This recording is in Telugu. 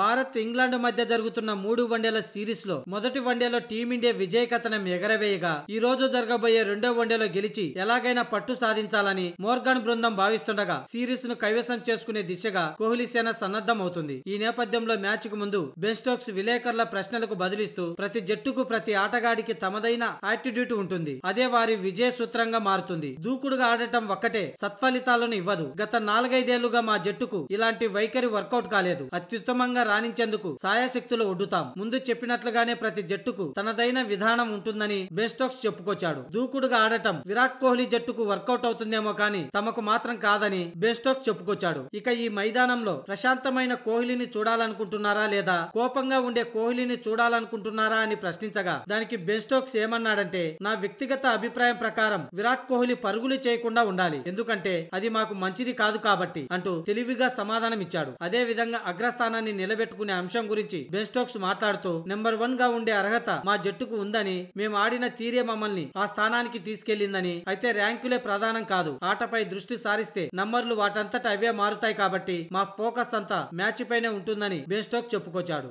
భారత్ ఇంగ్లాండ్ మధ్య జరుగుతున్న మూడు వన్డేల సిరీస్ లో మొదటి వన్డేలో టీమిండియా విజయ కథనం ఎగరవేయగా ఈ రోజు జరగబోయే రెండో వన్డేలో గెలిచి ఎలాగైనా పట్టు సాధించాలని మోర్గాన్ బృందం భావిస్తుండగా సిరీస్ ను కైవసం చేసుకునే దిశగా కోహ్లీ సేన సన్నద్ధమవుతుంది ఈ నేపథ్యంలో మ్యాచ్ కు ముందు బెన్ స్టోక్స్ విలేకరుల ప్రశ్నలకు బదులిస్తూ ప్రతి జట్టుకు ప్రతి ఆటగాడికి తమదైన యాటిట్యూడ్ ఉంటుంది అదే వారి విజయ సూత్రంగా మారుతుంది దూకుడుగా ఆడటం ఒక్కటే సత్ఫలితాలను ఇవ్వదు గత నాలుగైదేళ్లుగా మా జట్టుకు ఇలాంటి వైఖరి వర్కౌట్ కాలేదు అత్యుత్తమంగా రాణించేందుకు సాయశక్తులు ఒడ్డుతాం ముందు చెప్పినట్లుగానే ప్రతి జట్టుకు తనదైన విధానం ఉంటుందని బెస్టోక్స్ చెప్పుకొచ్చాడు దూకుడుగా ఆడటం విరాట్ కోహ్లీ జట్టుకు వర్కౌట్ అవుతుందేమో కానీ తమకు మాత్రం కాదని బెస్టోక్స్ చెప్పుకొచ్చాడు ఇక ఈ మైదానంలో ప్రశాంతమైన కోహ్లీని చూడాలనుకుంటున్నారా లేదా కోపంగా ఉండే కోహ్లీని చూడాలనుకుంటున్నారా అని ప్రశ్నించగా దానికి బెస్టోక్స్ ఏమన్నాడంటే నా వ్యక్తిగత అభిప్రాయం ప్రకారం విరాట్ కోహ్లీ పరుగులు చేయకుండా ఉండాలి ఎందుకంటే అది మాకు మంచిది కాదు కాబట్టి అంటూ తెలివిగా సమాధానం ఇచ్చాడు అదే విధంగా అగ్రస్థానాన్ని నిలబెట్టి నిలబెట్టుకునే అంశం గురించి బెన్ స్టోక్స్ మాట్లాడుతూ నెంబర్ వన్ గా ఉండే అర్హత మా జట్టుకు ఉందని మేము ఆడిన తీరే మమ్మల్ని ఆ స్థానానికి తీసుకెళ్లిందని అయితే ర్యాంకులే ప్రధానం కాదు ఆటపై దృష్టి సారిస్తే నంబర్లు వాటంతట అవే మారుతాయి కాబట్టి మా ఫోకస్ అంతా మ్యాచ్ పైనే ఉంటుందని బెన్ స్టోక్ చెప్పుకొచ్చాడు